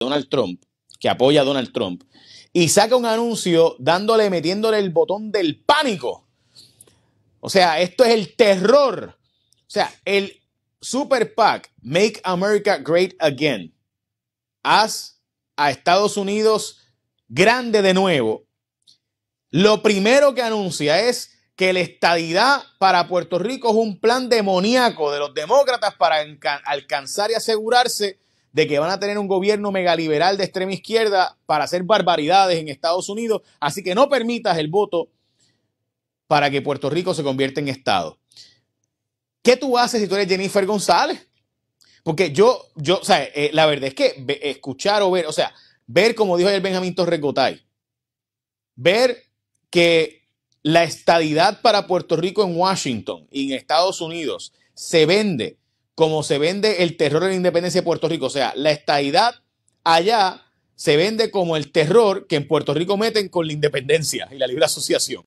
Donald Trump, que apoya a Donald Trump, y saca un anuncio dándole, metiéndole el botón del pánico. O sea, esto es el terror. O sea, el Super PAC, Make America Great Again, haz a Estados Unidos grande de nuevo. Lo primero que anuncia es que la estadidad para Puerto Rico es un plan demoníaco de los demócratas para alcanzar y asegurarse de que van a tener un gobierno megaliberal de extrema izquierda para hacer barbaridades en Estados Unidos. Así que no permitas el voto para que Puerto Rico se convierta en Estado. ¿Qué tú haces si tú eres Jennifer González? Porque yo, yo, o sea, eh, la verdad es que escuchar o ver, o sea, ver, como dijo el Benjamín Torres Gotay, ver que la estadidad para Puerto Rico en Washington y en Estados Unidos se vende como se vende el terror de la independencia de Puerto Rico. O sea, la estaidad allá se vende como el terror que en Puerto Rico meten con la independencia y la libre asociación.